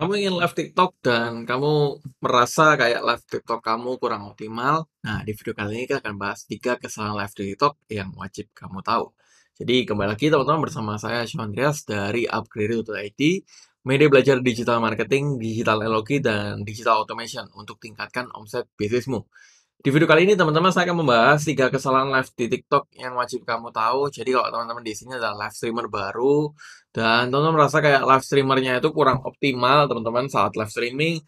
Kamu ingin live TikTok dan kamu merasa kayak live TikTok kamu kurang optimal. Nah, di video kali ini kita akan bahas tiga kesalahan live TikTok yang wajib kamu tahu. Jadi, kembali lagi teman-teman bersama saya Sean Andreas dari upgrade.it, media belajar digital marketing, digital logi dan digital automation untuk tingkatkan omset bisnismu. Di video kali ini teman-teman saya akan membahas tiga kesalahan live di TikTok yang wajib kamu tahu. Jadi kalau teman-teman di sini adalah live streamer baru, dan teman-teman merasa kayak live streamernya itu kurang optimal, teman-teman saat live streaming.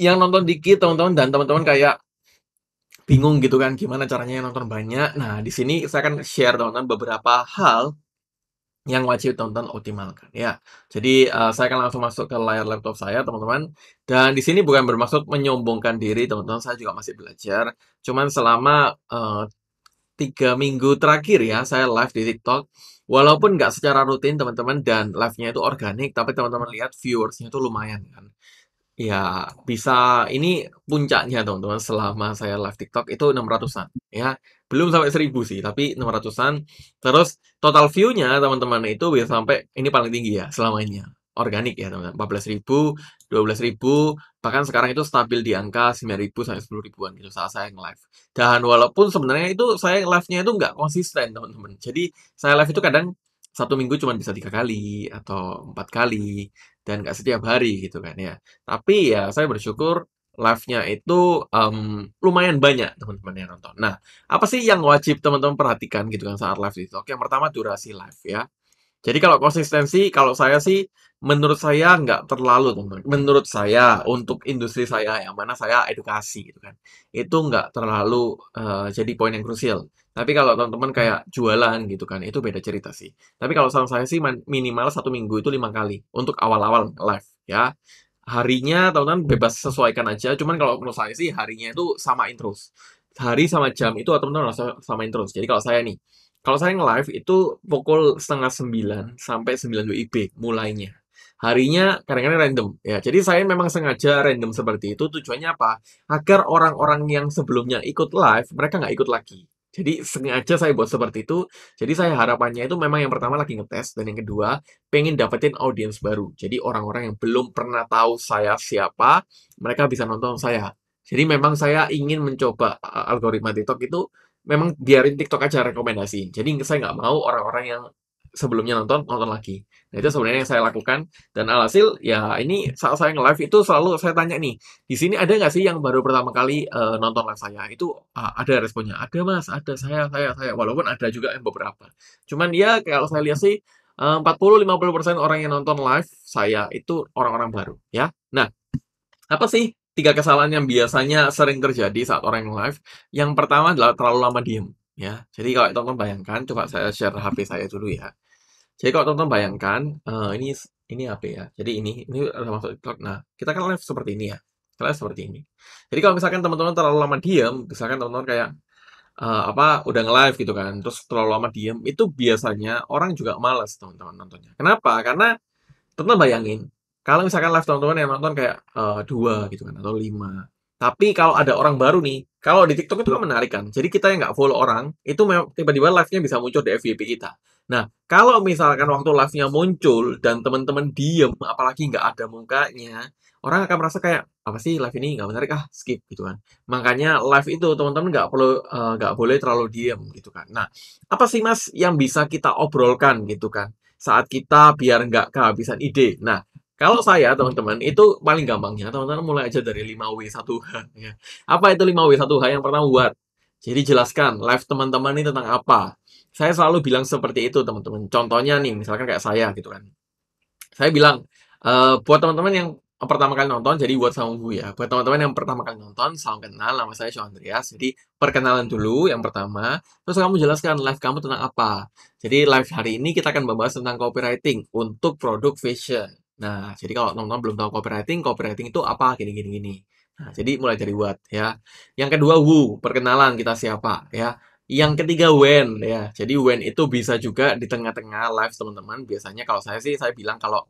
Yang nonton dikit teman-teman dan teman-teman kayak bingung gitu kan gimana caranya yang nonton banyak. Nah, di sini saya akan share teman-teman beberapa hal yang wajib teman-teman optimalkan ya. Jadi uh, saya akan langsung masuk ke layar laptop saya teman-teman. Dan di sini bukan bermaksud menyombongkan diri teman-teman. Saya juga masih belajar. Cuman selama uh, tiga minggu terakhir ya saya live di TikTok Walaupun nggak secara rutin teman-teman dan live-nya itu organik, tapi teman-teman lihat viewers-nya itu lumayan kan. Ya, bisa ini puncaknya teman-teman selama saya live TikTok itu 600-an ya. Belum sampai 1000 sih, tapi 600-an. Terus total view-nya teman-teman itu bisa sampai ini paling tinggi ya selamanya organik ya teman-teman ribu 12 ribu, bahkan sekarang itu stabil di angka 9 ribu sampai 10 ribuan gitu saat saya nge-live dan walaupun sebenarnya itu saya live-nya itu nggak konsisten teman-teman jadi saya live itu kadang satu minggu cuma bisa tiga kali atau empat kali dan nggak setiap hari gitu kan ya tapi ya saya bersyukur live-nya itu um, lumayan banyak teman-teman yang nonton. Nah, apa sih yang wajib teman-teman perhatikan gitu kan saat live itu? Oke, yang pertama durasi live ya. Jadi kalau konsistensi, kalau saya sih, menurut saya nggak terlalu, teman. Menurut saya, untuk industri saya, yang mana saya edukasi, gitu kan. Itu nggak terlalu uh, jadi poin yang krusial. Tapi kalau teman-teman kayak jualan gitu kan, itu beda cerita sih. Tapi kalau saran saya sih, minimal satu minggu itu lima kali. Untuk awal-awal live, ya harinya teman-teman bebas sesuaikan aja cuman kalau menurut saya sih harinya itu sama terus hari sama jam itu teman-teman sama samain terus jadi kalau saya nih kalau saya nge-live itu pukul setengah sembilan sampai sembilan WIB mulainya. Harinya kadang-kadang random ya. Jadi saya memang sengaja random seperti itu. Tujuannya apa? Agar orang-orang yang sebelumnya ikut live mereka nggak ikut lagi. Jadi sengaja saya buat seperti itu. Jadi saya harapannya itu memang yang pertama lagi ngetes dan yang kedua pengen dapetin audiens baru. Jadi orang-orang yang belum pernah tahu saya siapa, mereka bisa nonton saya. Jadi memang saya ingin mencoba algoritma TikTok itu memang biarin TikTok aja rekomendasi. Jadi saya nggak mau orang-orang yang sebelumnya nonton nonton lagi. Nah itu sebenarnya yang saya lakukan dan alhasil ya ini saat saya nge-live itu selalu saya tanya nih di sini ada nggak sih yang baru pertama kali uh, nonton live saya itu uh, ada responnya ada mas ada saya saya saya walaupun ada juga yang beberapa. Cuman ya kalau saya lihat sih eh, uh, 40-50% orang yang nonton live saya itu orang-orang baru ya. Nah apa sih tiga kesalahan yang biasanya sering terjadi saat orang live. Yang pertama adalah terlalu lama diem. Ya, jadi kalau teman-teman bayangkan, coba saya share HP saya dulu ya. Jadi kalau teman-teman bayangkan, uh, ini ini HP ya. Jadi ini ini masuk TikTok. Nah, kita kan live seperti ini ya. Kita live seperti ini. Jadi kalau misalkan teman-teman terlalu lama diem, misalkan teman-teman kayak uh, apa udah nge-live gitu kan, terus terlalu lama diem, itu biasanya orang juga malas teman-teman nontonnya. Kenapa? Karena teman-teman bayangin, kalau misalkan live teman-teman yang nonton kayak uh, dua gitu kan atau lima. Tapi kalau ada orang baru nih, kalau di TikTok itu kan menarik kan. Jadi kita yang nggak follow orang, itu tiba-tiba live-nya bisa muncul di FYP kita. Nah, kalau misalkan waktu live-nya muncul dan teman-teman diem, apalagi nggak ada mukanya, orang akan merasa kayak, apa sih live ini nggak menarik, ah skip gitu kan. Makanya live itu teman-teman nggak perlu eh, nggak uh, boleh terlalu diem gitu kan. Nah, apa sih mas yang bisa kita obrolkan gitu kan? Saat kita biar nggak kehabisan ide. Nah, kalau saya, teman-teman, itu paling gampangnya, teman-teman mulai aja dari 5W1H. Ya. Apa itu 5W1H? Yang pernah buat. Jadi jelaskan live teman-teman ini tentang apa. Saya selalu bilang seperti itu, teman-teman. Contohnya nih, misalkan kayak saya gitu kan. Saya bilang, e, buat teman-teman yang pertama kali nonton, jadi buat sama gue ya. Buat teman-teman yang pertama kali nonton, salam kenal, nama saya Sean Andreas. Jadi perkenalan dulu yang pertama, terus kamu jelaskan live kamu tentang apa. Jadi live hari ini kita akan membahas tentang copywriting untuk produk fashion. Nah, jadi kalau teman-teman belum tahu copywriting, copywriting itu apa gini gini gini. Nah, jadi mulai dari what ya. Yang kedua who, perkenalan kita siapa ya. Yang ketiga when ya. Jadi when itu bisa juga di tengah-tengah live teman-teman. Biasanya kalau saya sih saya bilang kalau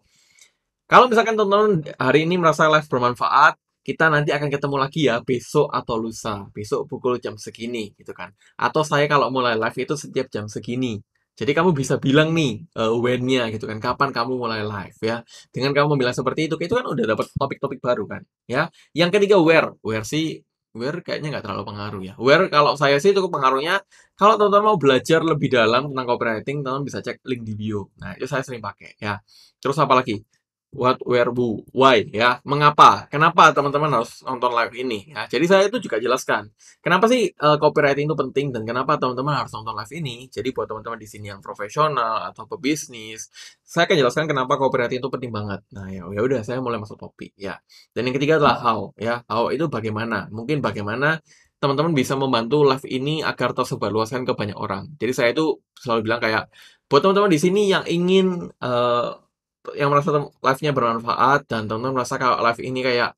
kalau misalkan teman-teman hari ini merasa live bermanfaat, kita nanti akan ketemu lagi ya besok atau lusa. Besok pukul jam segini gitu kan. Atau saya kalau mulai live itu setiap jam segini jadi kamu bisa bilang nih uh, when-nya gitu kan, kapan kamu mulai live ya. Dengan kamu bilang seperti itu, itu kan udah dapat topik-topik baru kan, ya. Yang ketiga where, where sih where kayaknya nggak terlalu pengaruh ya. Where kalau saya sih cukup pengaruhnya, kalau teman-teman mau belajar lebih dalam tentang copywriting, teman-teman bisa cek link di bio. Nah itu saya sering pakai ya. Terus apa lagi? what, where, who, why ya. Mengapa? Kenapa teman-teman harus nonton live ini? Ya, jadi saya itu juga jelaskan. Kenapa sih uh, copywriting itu penting dan kenapa teman-teman harus nonton live ini? Jadi buat teman-teman di sini yang profesional atau pebisnis, saya akan jelaskan kenapa copywriting itu penting banget. Nah, ya ya udah saya mulai masuk topik ya. Dan yang ketiga adalah how ya. How itu bagaimana? Mungkin bagaimana teman-teman bisa membantu live ini agar tersebar luaskan ke banyak orang. Jadi saya itu selalu bilang kayak buat teman-teman di sini yang ingin uh, yang merasa live-nya bermanfaat dan teman-teman merasa kalau live ini kayak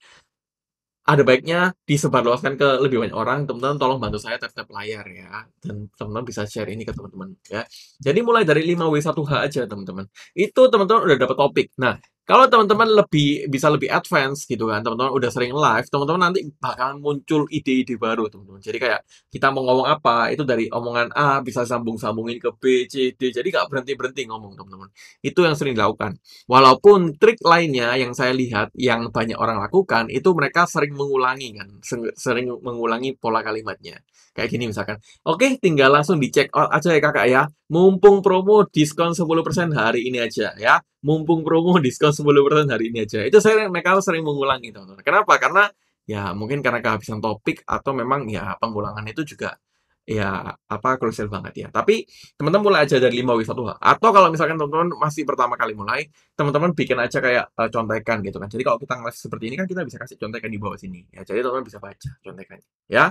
ada baiknya disebarluaskan ke lebih banyak orang, teman-teman tolong bantu saya tap-tap layar ya. Dan teman-teman bisa share ini ke teman-teman ya. Jadi mulai dari 5W1H aja teman-teman. Itu teman-teman udah dapat topik. Nah, kalau teman-teman lebih bisa lebih advance gitu kan, teman-teman udah sering live, teman-teman nanti bakalan muncul ide-ide baru, teman-teman. Jadi kayak kita mau ngomong apa, itu dari omongan A bisa sambung-sambungin ke B, C, D. Jadi nggak berhenti-berhenti ngomong, teman-teman. Itu yang sering dilakukan. Walaupun trik lainnya yang saya lihat yang banyak orang lakukan itu mereka sering mengulangi kan, sering mengulangi pola kalimatnya. Kayak gini misalkan. Oke, tinggal langsung dicek oh, aja ya Kakak ya. Mumpung promo diskon 10% hari ini aja ya. Mumpung promo diskon 10% hari ini aja. Itu saya mereka sering mengulang gitu Kenapa? Karena ya mungkin karena kehabisan topik atau memang ya pengulangan itu juga ya apa krusial banget ya. Tapi teman-teman mulai aja dari 5 W 1 Atau kalau misalkan teman-teman masih pertama kali mulai, teman-teman bikin aja kayak uh, contekan gitu kan. Jadi kalau kita ngeles seperti ini kan kita bisa kasih contekan di bawah sini. Ya, jadi teman-teman bisa baca contekannya ya.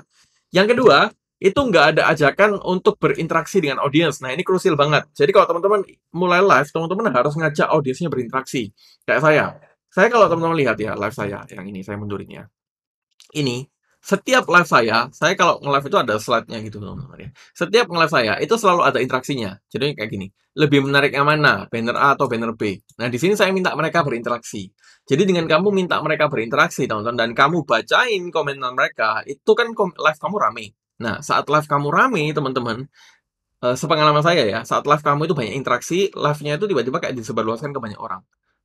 Yang kedua, itu nggak ada ajakan untuk berinteraksi dengan audiens. Nah, ini krusial banget. Jadi kalau teman-teman mulai live, teman-teman harus ngajak audiensnya berinteraksi. Kayak saya. Saya kalau teman-teman lihat ya, live saya. Yang ini, saya mundurin ya. Ini, setiap live saya, saya kalau nge-live itu ada slide-nya gitu teman-teman ya. Setiap nge-live saya, itu selalu ada interaksinya. Jadi kayak gini, lebih menariknya mana, banner A atau banner B. Nah, di sini saya minta mereka berinteraksi. Jadi dengan kamu minta mereka berinteraksi, teman-teman, dan kamu bacain komentar mereka, itu kan live kamu rame Nah, saat live kamu rame, teman-teman, uh, sepengalaman saya ya, saat live kamu itu banyak interaksi, live-nya itu tiba-tiba kayak disebarluaskan ke banyak orang.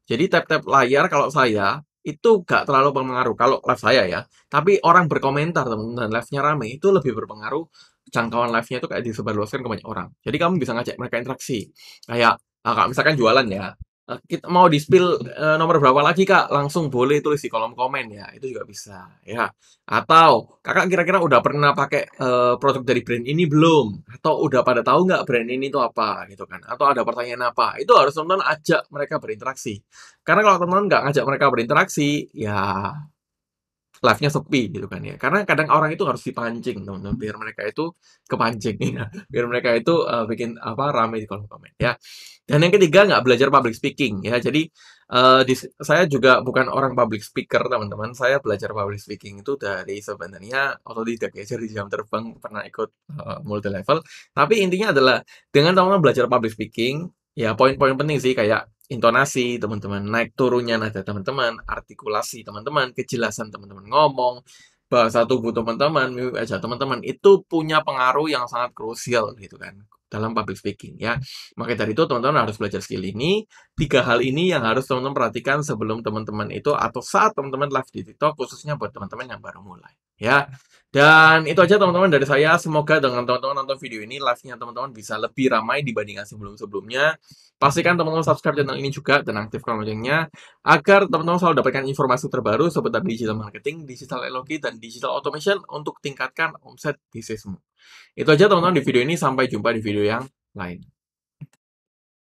Jadi tap-tap layar kalau saya itu gak terlalu berpengaruh kalau live saya ya. Tapi orang berkomentar teman-teman, live-nya rame itu lebih berpengaruh jangkauan live-nya itu kayak disebarluaskan ke banyak orang. Jadi kamu bisa ngajak mereka interaksi. Kayak, nah, misalkan jualan ya, Eh, kita mau di spill uh, nomor berapa lagi kak langsung boleh tulis di kolom komen ya itu juga bisa ya atau kakak kira-kira udah pernah pakai uh, produk dari brand ini belum atau udah pada tahu nggak brand ini itu apa gitu kan atau ada pertanyaan apa itu harus teman-teman ajak mereka berinteraksi karena kalau teman-teman nggak ngajak mereka berinteraksi ya live-nya sepi gitu kan ya. Karena kadang orang itu harus dipancing teman-teman biar mereka itu kepancing ya. Biar mereka itu uh, bikin apa rame di kolom komen ya. Dan yang ketiga nggak belajar public speaking ya. Jadi uh, eh, di, saya juga bukan orang public speaker teman-teman. Saya belajar public speaking itu dari sebenarnya otodidak ya. Jadi jam terbang pernah ikut uh, eh, multi level. Tapi intinya adalah dengan teman-teman belajar public speaking ya poin-poin penting sih kayak intonasi teman-teman naik turunnya nada teman-teman artikulasi teman-teman kejelasan teman-teman ngomong bahasa tubuh teman-teman mimik wajah eh, teman-teman itu punya pengaruh yang sangat krusial gitu kan dalam public speaking ya maka dari itu teman-teman harus belajar skill ini tiga hal ini yang harus teman-teman perhatikan sebelum teman-teman itu atau saat teman-teman live di TikTok khususnya buat teman-teman yang baru mulai ya. Dan itu aja teman-teman dari saya. Semoga dengan teman-teman nonton video ini live-nya teman-teman bisa lebih ramai dibandingkan sebelum-sebelumnya. Pastikan teman-teman subscribe channel ini juga dan aktifkan loncengnya agar teman-teman selalu dapatkan informasi terbaru seputar digital marketing, digital elogi, dan digital automation untuk tingkatkan omset bisnismu. Itu aja teman-teman di video ini. Sampai jumpa di video yang lain.